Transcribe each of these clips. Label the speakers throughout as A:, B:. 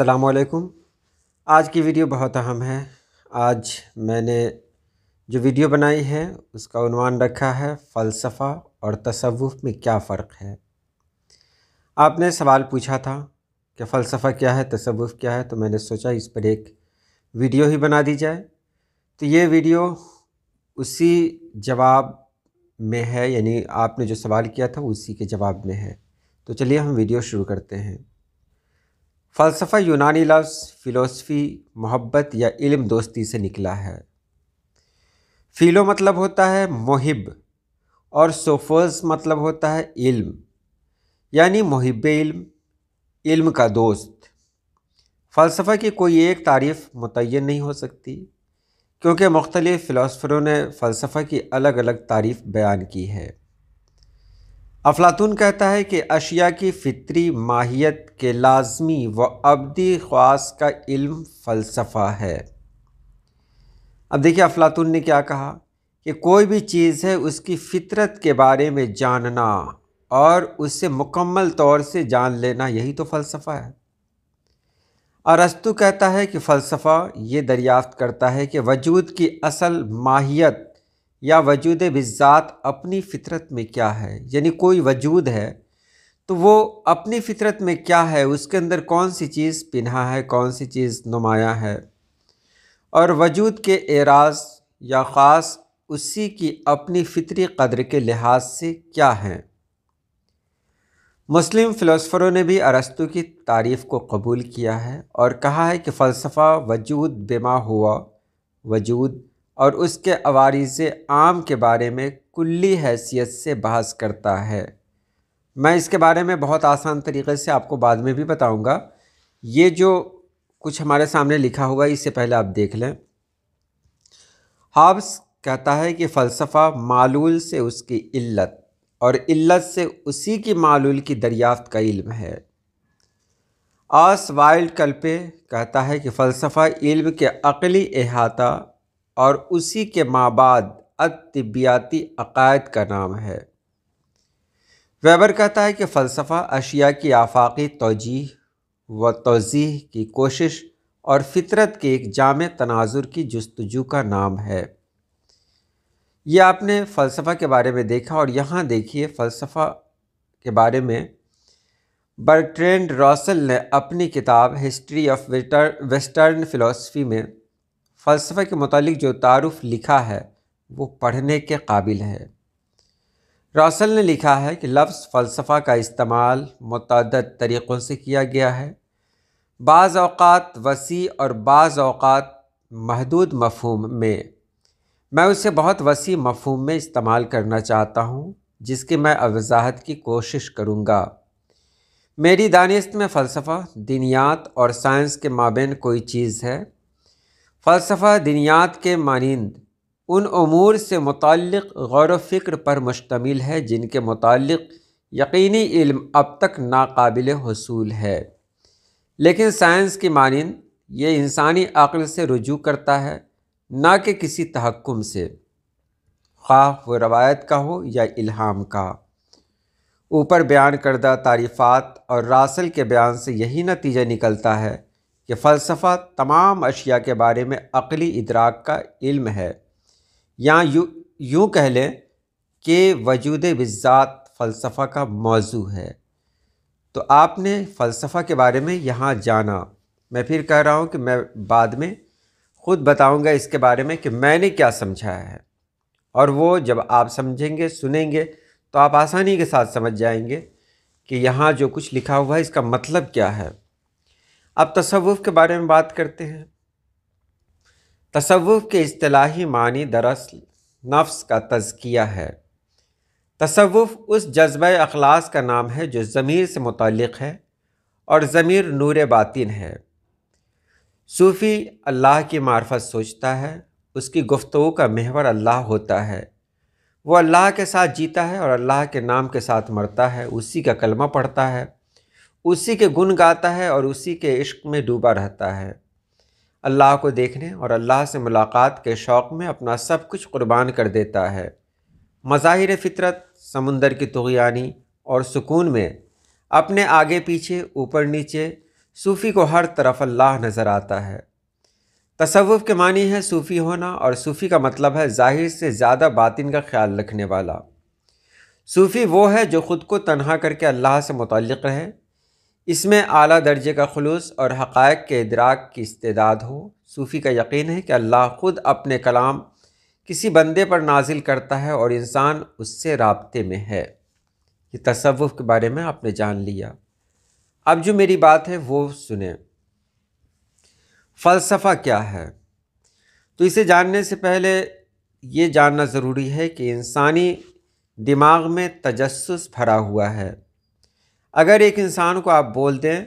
A: वालेकुम आज की वीडियो बहुत अहम है आज मैंने जो वीडियो बनाई है उसका उनवान रखा है फ़लसफ़ा और तसव्वुफ़ में क्या फ़र्क है आपने सवाल पूछा था कि फ़लसफ़ा क्या है तसवुफ़ क्या है तो मैंने सोचा इस पर एक वीडियो ही बना दी जाए तो ये वीडियो उसी जवाब में है यानी आपने जो सवाल किया था उसी के जवाब में है तो चलिए हम वीडियो शुरू करते हैं फ़लसफ़ा यूनानी लफ्ज़ फ़िलोसफ़ी मोहब्बत या इल्म दोस्ती से निकला है फ़िलो मतलब होता है मोहिब और सोफोस मतलब होता है इल्म यानी मोहिब इल्म इल्म का दोस्त फ़लसफ़ा की कोई एक तारीफ़ मुतिन नहीं हो सकती क्योंकि मुख्तलिफ़ फ़िलासफ़रों ने फ़लसफ़ा की अलग अलग तारीफ़ बयान की है अफलातून कहता है कि अशिया की फ़ितरी माहियत के लाजमी व अबदी ख्वास का इल्म फ़लसफ़ा है अब देखिए अफलातून ने क्या कहा कि कोई भी चीज़ है उसकी फ़ितरत के बारे में जानना और उससे मुकम्मल तौर से जान लेना यही तो फ़लसफ़ा है अरस्तु कहता है कि फ़लसफ़ा ये दरियाफ़्त करता है कि वजूद की असल माहियत या वजूद बिज़ात अपनी फितरत में क्या है यानी कोई वजूद है तो वो अपनी फितरत में क्या है उसके अंदर कौन सी चीज़ पिन्हा है कौन सी चीज़ नुमाया है और वजूद के एराज या ख़ास उसी की अपनी फितरी कदर के लिहाज से क्या हैं मुस्लिम फ़िलासफ़रों ने भी अरस्तु की तारीफ़ को कबूल किया है और कहा है कि फ़लसफ़ा वजूद बेमा हुआ वजूद और उसके अवारीज आम के बारे में कुल्ली हैसियत से बहस करता है मैं इसके बारे में बहुत आसान तरीके से आपको बाद में भी बताऊंगा ये जो कुछ हमारे सामने लिखा होगा इससे पहले आप देख लें हाब्स कहता है कि फ़लसफ़ा मालूल से उसकी इल्लत और इल्लत से उसी की मालूल की दरियाफ्त का इल्म है आस वाइल्ड कल्पे कहता है कि फ़लसफ़ा इल्म के अकली अहाता और उसी के माबाद अतबियाती अकायद का नाम है वेबर कहता है कि फ़लसफ़ा अशिया की आफाकी तोजीह व तोजीह की कोशिश और फितरत के एक जाम तनाजुर की जस्तजू का नाम है यह आपने फ़लसफ़ा के बारे में देखा और यहाँ देखिए फ़लसफ़ा के बारे में बर्ट्रेंड रॉसल ने अपनी किताब हिस्ट्री ऑफ वेस्टर्न फ़िलासफ़ी में फ़लसफ़े के मतलब जो तारफ़ लिखा है वो पढ़ने के काबिल है रौसल ने लिखा है कि लफ्ज़ फ़लसफ़ा का इस्तेमाल मतद तरीक़ों से किया गया है बाज़ वसी और बाज़ अवत महदूद मफहम में मैं उसे बहुत वसी मफहम में इस्तेमाल करना चाहता हूँ जिसकी मैं अवजाहत की कोशिश करूँगा मेरी दानिस्त में फ़लसफ़ा दिनियात और साइंस के माबे कोई चीज़ है फ़लसफ़ा दिनियात के मानंद उन अमूर से मुतक़ गौर फ़िक्र पर मुश्तमिल है जिनके मुतक़ यकीनी इल्म अब तक नाकबिल हसूल है लेकिन साइंस की मानंद ये इंसानी अक़ल से रजू करता है ना कि किसी तहकुम से खाफ व रवायत का हो या इ्हाम का ऊपर बयान करदा तारीफ़ात और रासल के बयान से यही नतीजा निकलता है कि फ़लसफ़ा तमाम अशिया के बारे में अकली इदराक का इल्म है या यूँ यूँ कह लें कि वजूद वज़ात फ़लसफ़ा का मौजू है तो आपने फ़लसफ़ा के बारे में यहाँ जाना मैं फिर कह रहा हूँ कि मैं बाद में ख़ुद बताऊँगा इसके बारे में कि मैंने क्या समझा है और वो जब आप समझेंगे सुनेंगे तो आप आसानी के साथ समझ जाएंगे कि यहाँ जो कुछ लिखा हुआ है इसका मतलब क्या है अब तसव्वुफ के बारे में बात करते हैं तसव्वुफ के अतलाही मानी दरअसल नफ्स का तजकिया है तसवुफ़ उस जज्ब अखलास का नाम है जो ज़मीर से मुतक़ है और ज़मीर नूर बातिन है सूफ़ी अल्लाह की मार्फत सोचता है उसकी गुफ्तु का महवर अल्लाह होता है वो अल्लाह के साथ जीता है और अल्लाह के नाम के साथ मरता है उसी का कलमा पढ़ता है उसी के गुण गाता है और उसी के इश्क में डूबा रहता है अल्लाह को देखने और अल्लाह से मुलाकात के शौक़ में अपना सब कुछ कुर्बान कर देता है मज़ाहिर फ़ितरत समुंदर की तुगयानी और सुकून में अपने आगे पीछे ऊपर नीचे सूफ़ी को हर तरफ अल्लाह नज़र आता है तसवुफ़ के मानी है सूफ़ी होना और सूफ़ी का मतलब है ज़ाहिर से ज़्यादा बातिन का ख्याल रखने वाला सूफ़ी वो है जो ख़ुद को तनहा करके अल्लाह से मुतल रहे इसमें अली दर्जे का खलूस और हक़ के इदराक की इस्तेदाद हो सूफ़ी का यकीन है कि अल्लाह ख़ुद अपने कलाम किसी बंदे पर नाजिल करता है और इंसान उससे रबते में है ये तसव्वुफ के बारे में आपने जान लिया अब जो मेरी बात है वो सुने फ़लसफ़ा क्या है तो इसे जानने से पहले ये जानना ज़रूरी है कि इंसानी दिमाग में तजस भरा हुआ है अगर एक इंसान को आप बोल दें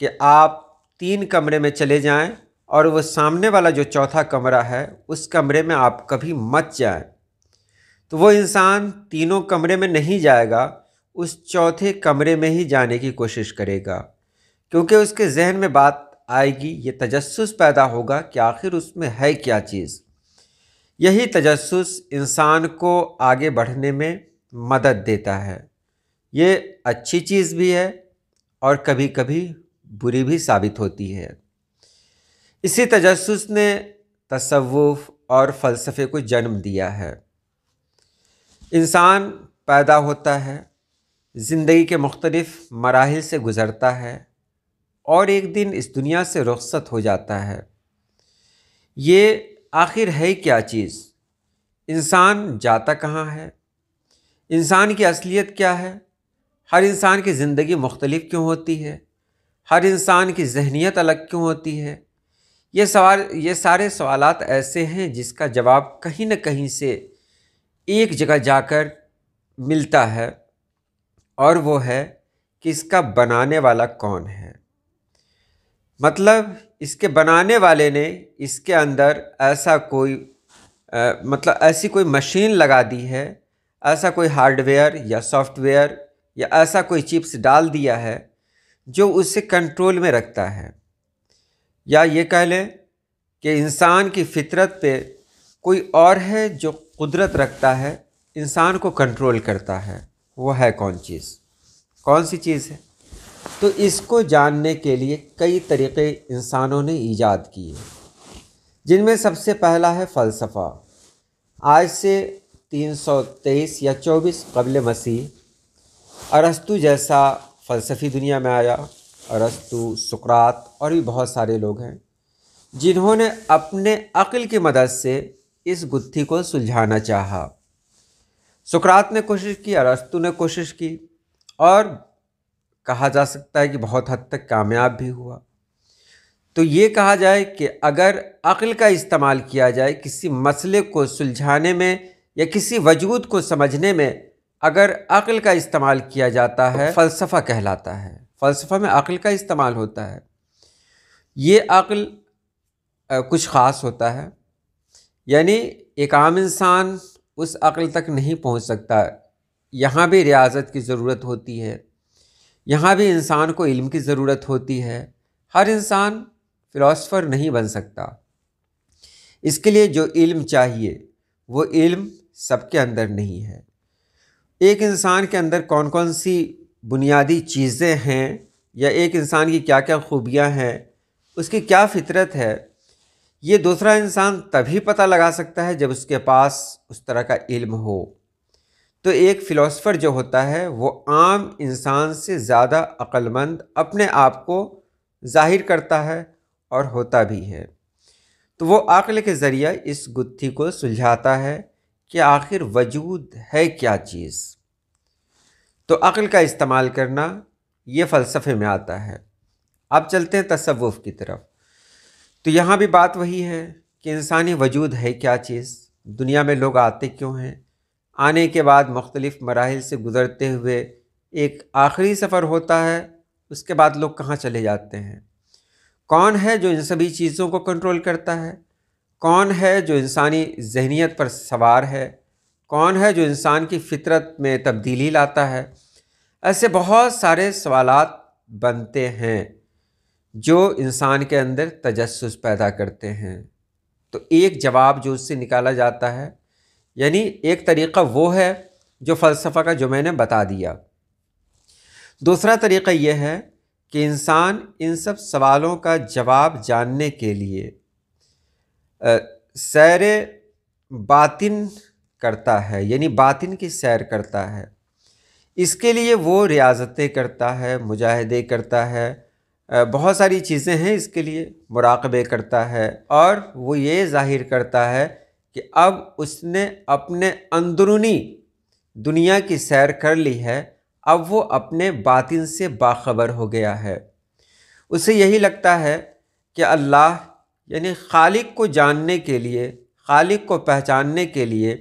A: कि आप तीन कमरे में चले जाएं और वो सामने वाला जो चौथा कमरा है उस कमरे में आप कभी मत जाएं तो वो इंसान तीनों कमरे में नहीं जाएगा उस चौथे कमरे में ही जाने की कोशिश करेगा क्योंकि उसके जहन में बात आएगी ये तजस्स पैदा होगा कि आखिर उसमें है क्या चीज़ यही तजस्स इंसान को आगे बढ़ने में मदद देता है ये अच्छी चीज़ भी है और कभी कभी बुरी भी साबित होती है इसी तजस ने तसव्वुफ और फ़लसफ़े को जन्म दिया है इंसान पैदा होता है ज़िंदगी के मुख्तलिफ़ मराहल से गुज़रता है और एक दिन इस दुनिया से रुखसत हो जाता है ये आखिर है क्या चीज़ इंसान जाता कहाँ है इंसान की असलियत क्या है हर इंसान की ज़िंदगी मुख्तलिफ क्यों होती है हर इंसान की जहनीत अलग क्यों होती है ये सवाल ये सारे सवाल ऐसे हैं जिसका जवाब कहीं ना कहीं से एक जगह जाकर मिलता है और वो है कि इसका बनाने वाला कौन है मतलब इसके बनाने वाले ने इसके अंदर ऐसा कोई आ, मतलब ऐसी कोई मशीन लगा दी है ऐसा कोई हार्डवेयर या सॉफ्टवेयर या ऐसा कोई चिप्स डाल दिया है जो उसे कंट्रोल में रखता है या ये कह लें कि इंसान की फितरत पे कोई और है जो कुदरत रखता है इंसान को कंट्रोल करता है वो है कौन चीज़ कौन सी चीज़ है तो इसको जानने के लिए कई तरीके इंसानों ने ईजाद किए जिनमें सबसे पहला है फ़लसफ़ा आज से 323 या 24 कबल मसीह अरस्तु जैसा फ़लसफ़ी दुनिया में आया अरस्तु सुकरात और भी बहुत सारे लोग हैं जिन्होंने अपने अक्ल की मदद से इस गुत्थी को सुलझाना चाहा सुकरात ने कोशिश की अरस्तु ने कोशिश की और कहा जा सकता है कि बहुत हद तक कामयाब भी हुआ तो ये कहा जाए कि अगर अक्ल का इस्तेमाल किया जाए किसी मसले को सुलझाने में या किसी वजूद को समझने में अगर अक्ल का इस्तेमाल किया जाता है तो फ़लसफ़ा कहलाता है फ़लसफ़ा में अक्ल का इस्तेमाल होता है ये अक्ल कुछ ख़ास होता है यानी एक आम इंसान उस अकल तक नहीं पहुंच सकता यहाँ भी रियाजत की ज़रूरत होती है यहाँ भी इंसान को इल्म की ज़रूरत होती है हर इंसान फ़िलासफ़र नहीं बन सकता इसके लिए जो इल्म चाहिए वो इल्म सबके अंदर नहीं है एक इंसान के अंदर कौन कौन सी बुनियादी चीज़ें हैं या एक इंसान की क्या क्या खूबियां हैं उसकी क्या फितरत है ये दूसरा इंसान तभी पता लगा सकता है जब उसके पास उस तरह का इल्म हो तो एक फ़िलासफ़र जो होता है वो आम इंसान से ज़्यादा अक्लमंद अपने आप को जाहिर करता है और होता भी है तो वो अकल के ज़रिए इस गुत्थी को सुलझाता है कि आखिर वजूद है क्या चीज़ तो अक़ल का इस्तेमाल करना ये फ़लसफ़े में आता है अब चलते हैं तसवुफ़ की तरफ तो यहाँ भी बात वही है कि इंसानी वजूद है क्या चीज़ दुनिया में लोग आते क्यों हैं आने के बाद मुख्तलिफ़ मराहल से गुज़रते हुए एक आखिरी सफ़र होता है उसके बाद लोग कहाँ चले जाते हैं कौन है जो इन सभी चीज़ों को कंट्रोल करता है कौन है जो इंसानी जहनीत पर सवार है कौन है जो इंसान की फितरत में तब्दीली लाता है ऐसे बहुत सारे सवाल बनते हैं जो इंसान के अंदर तजस पैदा करते हैं तो एक जवाब जो उससे निकाला जाता है यानी एक तरीक़ा वो है जो फ़लसफ़ा का जो मैंने बता दिया दूसरा तरीक़ा यह है कि इंसान इन सब सवालों का जवाब जानने के लिए सैर बातिन करता है यानी बातिन की सैर करता है इसके लिए वो रियाजतें करता है मुजाहदे करता है बहुत सारी चीज़ें हैं इसके लिए मुराकबे करता है और वो ये जाहिर करता है कि अब उसने अपने अंदरूनी दुनिया की सैर कर ली है अब वो अपने बातिन से बाखबर हो गया है उसे यही लगता है कि अल्लाह यानी खालिक को जानने के लिए खालिक को पहचानने के लिए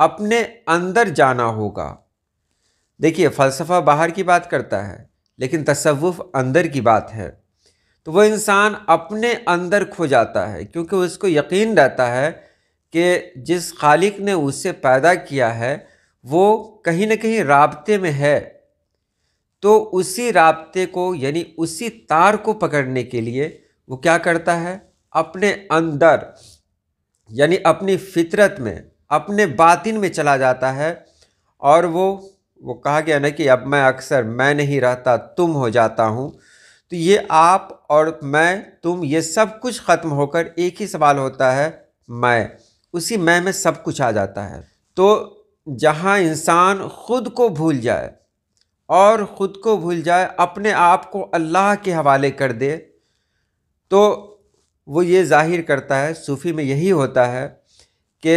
A: अपने अंदर जाना होगा देखिए फ़लसफ़ा बाहर की बात करता है लेकिन तसवुफ़ अंदर की बात है तो वह इंसान अपने अंदर खो जाता है क्योंकि उसको यकीन रहता है कि जिस खालिक ने उससे पैदा किया है वो कहीं ना कहीं रबते में है तो उसी रबते को यानी उसी तार को पकड़ने के लिए वो क्या करता है अपने अंदर यानी अपनी फितरत में अपने बातिन में चला जाता है और वो वो कहा गया ना कि अब मैं अक्सर मैं नहीं रहता तुम हो जाता हूँ तो ये आप और मैं तुम ये सब कुछ ख़त्म होकर एक ही सवाल होता है मैं उसी मैं में सब कुछ आ जाता है तो जहाँ इंसान ख़ुद को भूल जाए और ख़ुद को भूल जाए अपने आप को अल्लाह के हवाले कर दे तो वो ये ज़ाहिर करता है सूफ़ी में यही होता है कि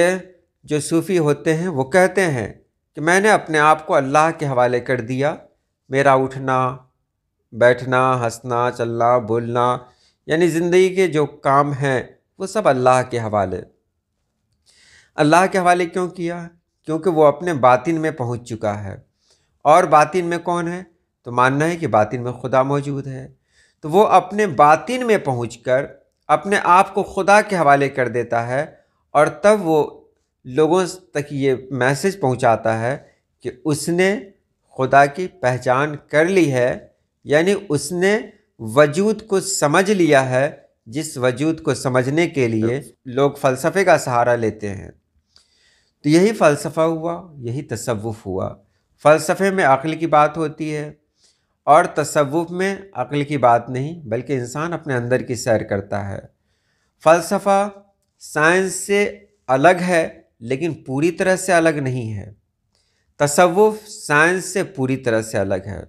A: जो सूफ़ी होते हैं वो कहते हैं कि मैंने अपने आप को अल्लाह के हवाले कर दिया मेरा उठना बैठना हंसना चलना बोलना यानी ज़िंदगी के जो काम हैं वो सब अल्लाह के हवाले अल्लाह के हवाले क्यों किया क्योंकि वो अपने बातिन में पहुंच चुका है और बातिन में कौन है तो मानना है कि बातिन में खुदा मौजूद है तो वो अपने बातिन में पहुंचकर अपने आप को खुदा के हवाले कर देता है और तब वो लोगों तक ये मैसेज पहुंचाता है कि उसने खुदा की पहचान कर ली है यानी उसने वजूद को समझ लिया है जिस वजूद को समझने के लिए लोग फ़लसफ़े का सहारा लेते हैं तो यही फ़लसफ़ा हुआ यही तसवुफ़ हुआ फ़लसफ़े में अक्ल की बात होती है और तसव्वुफ़ में अक्ल की बात नहीं बल्कि इंसान अपने अंदर की सैर करता है फ़लसफ़ा साइंस से अलग है लेकिन पूरी तरह से अलग नहीं है तसव्वुफ़ साइंस से पूरी तरह से अलग है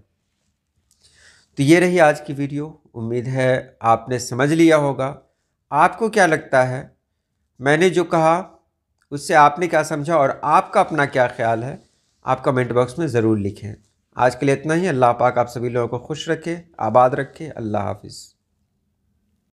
A: तो ये रही आज की वीडियो उम्मीद है आपने समझ लिया होगा आपको क्या लगता है मैंने जो कहा उससे आपने क्या समझा और आपका अपना क्या ख्याल है आप कमेंट बॉक्स में ज़रूर लिखें आज के लिए इतना ही अल्लाह पाक आप सभी लोगों को खुश रखे आबाद रखे अल्लाह हाफिज़